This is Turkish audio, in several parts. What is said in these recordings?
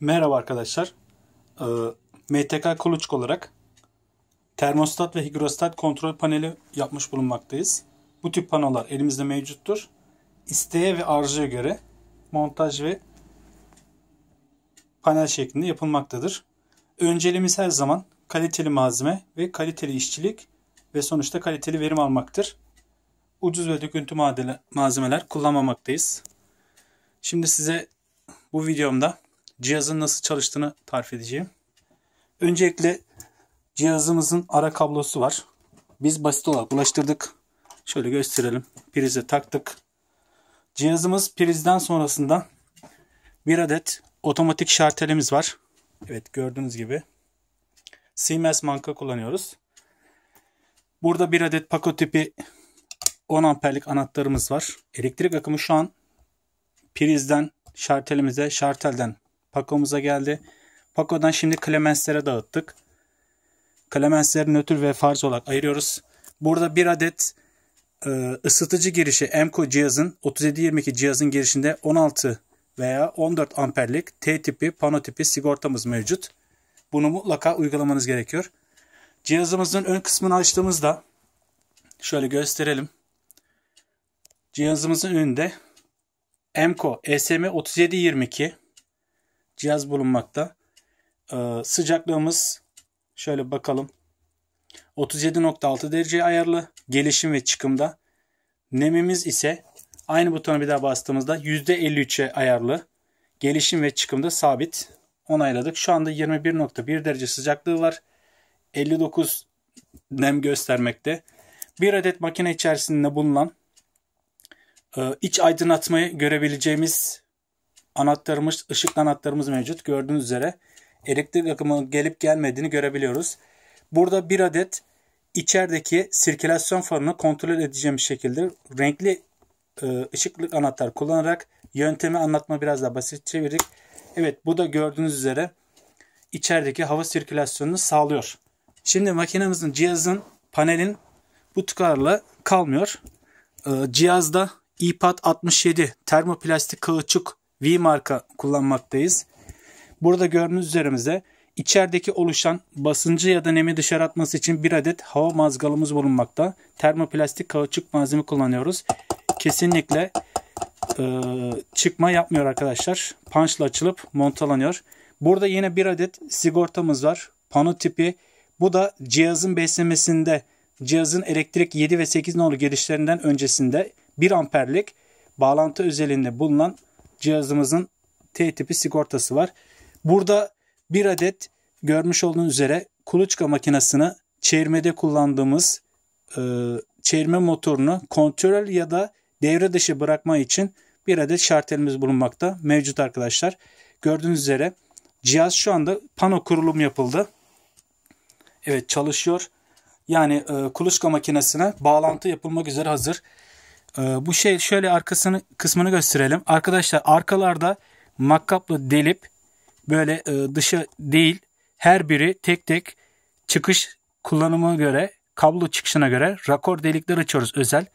Merhaba arkadaşlar. Ee, MTK Kuluçk olarak termostat ve higrostat kontrol paneli yapmış bulunmaktayız. Bu tip panolar elimizde mevcuttur. İsteğe ve arzuya göre montaj ve panel şeklinde yapılmaktadır. Önceliğimiz her zaman kaliteli malzeme ve kaliteli işçilik ve sonuçta kaliteli verim almaktır. Ucuz ve döküntü malzemeler kullanmamaktayız. Şimdi size bu videomda cihazın nasıl çalıştığını tarif edeceğim. Öncelikle cihazımızın ara kablosu var. Biz basit olarak ulaştırdık. Şöyle gösterelim. Prize taktık. Cihazımız prizden sonrasında bir adet otomatik şartelimiz var. Evet gördüğünüz gibi. Siemens manka kullanıyoruz. Burada bir adet pako tipi 10 amperlik anahtarımız var. Elektrik akımı şu an prizden şartelimize, şartelden Paco'muza geldi. Paco'dan şimdi Clemens'lere dağıttık. Clemens'leri nötr ve farz olarak ayırıyoruz. Burada bir adet e, ısıtıcı girişi Emco cihazın 3722 cihazın girişinde 16 veya 14 amperlik T tipi pano tipi sigortamız mevcut. Bunu mutlaka uygulamanız gerekiyor. Cihazımızın ön kısmını açtığımızda şöyle gösterelim. Cihazımızın önünde Emco e SM3722 cihaz bulunmakta. Ee, sıcaklığımız şöyle bakalım. 37.6 derece ayarlı gelişim ve çıkımda. Nemimiz ise aynı butona bir daha bastığımızda %53'e ayarlı. Gelişim ve çıkımda sabit. Onayladık. Şu anda 21.1 derece sıcaklığı var. 59 nem göstermekte. Bir adet makine içerisinde bulunan e, iç aydınlatmayı görebileceğimiz anahtarımız, ışık anahtarımız mevcut. Gördüğünüz üzere elektrik akımının gelip gelmediğini görebiliyoruz. Burada bir adet içerideki sirkülasyon fanını kontrol edeceğim şekilde renkli e, ışıklık anahtar kullanarak yöntemi anlatma biraz daha basit çevirdik. Evet bu da gördüğünüz üzere içerideki hava sirkülasyonunu sağlıyor. Şimdi makinemizin cihazın panelin bu tıkarla kalmıyor. E, cihazda iPad 67 termoplastik kağıtçık V marka kullanmaktayız. Burada gördüğünüz üzerimize içerideki oluşan basıncı ya da nemi dışarı atması için bir adet hava mazgalımız bulunmakta. Termoplastik kauçuk malzeme kullanıyoruz. Kesinlikle e, çıkma yapmıyor arkadaşlar. Punchla açılıp montalanıyor. Burada yine bir adet sigortamız var. Pano tipi. Bu da cihazın beslemesinde cihazın elektrik 7 ve 8 nolu girişlerinden öncesinde 1 amperlik bağlantı özelliğinde bulunan cihazımızın T tipi sigortası var. Burada bir adet görmüş olduğunuz üzere kuluçka makinesini çevirmede kullandığımız e, çevirme motorunu kontrol ya da devre dışı bırakma için bir adet şartelimiz bulunmakta mevcut arkadaşlar. Gördüğünüz üzere cihaz şu anda pano kurulum yapıldı. Evet çalışıyor. Yani e, kuluçka makinesine bağlantı yapılmak üzere hazır. Ee, bu şey şöyle arkasını kısmını gösterelim. Arkadaşlar arkalarda makkapla delip böyle e, dışa değil her biri tek tek çıkış kullanımı göre kablo çıkışına göre rakor delikler açıyoruz özel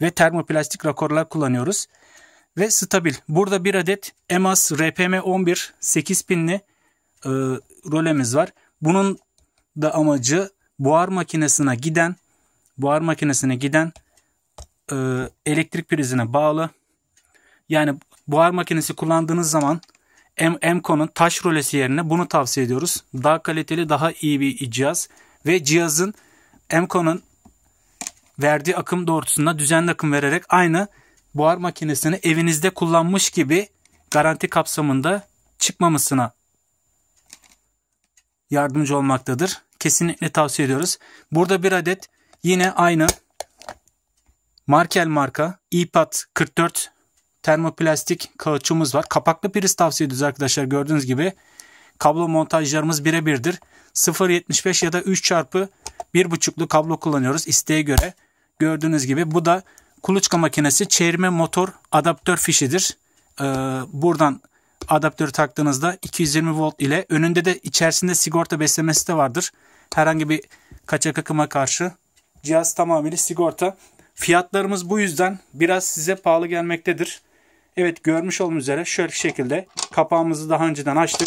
ve termoplastik rakorlar kullanıyoruz ve stabil. Burada bir adet EMAS RPM11 8 pinli e, rolemiz var. Bunun da amacı buhar makinesine giden buhar makinesine giden e, elektrik prizine bağlı. Yani buhar makinesi kullandığınız zaman Emco'nun taş rolesi yerine bunu tavsiye ediyoruz. Daha kaliteli, daha iyi bir cihaz ve cihazın Emco'nun verdiği akım doğrultusunda düzenli akım vererek aynı buhar makinesini evinizde kullanmış gibi garanti kapsamında çıkmamasına yardımcı olmaktadır. Kesinlikle tavsiye ediyoruz. Burada bir adet yine aynı Markel marka iPad 44 termoplastik kılıçımız var. Kapaklı priz tavsiye ediyoruz arkadaşlar gördüğünüz gibi. Kablo montajlarımız birebirdir. 0.75 ya da 3 çarpı 1.5'lu kablo kullanıyoruz isteğe göre. Gördüğünüz gibi bu da kuluçka makinesi çevirme motor adaptör fişidir. Ee, buradan adaptörü taktığınızda 220 volt ile önünde de içerisinde sigorta beslemesi de vardır. Herhangi bir kaçak akıma karşı cihaz tamamıyla sigorta. Fiyatlarımız bu yüzden biraz size pahalı gelmektedir. Evet görmüş olduğunuz üzere şöyle şekilde kapağımızı daha önceden açtık.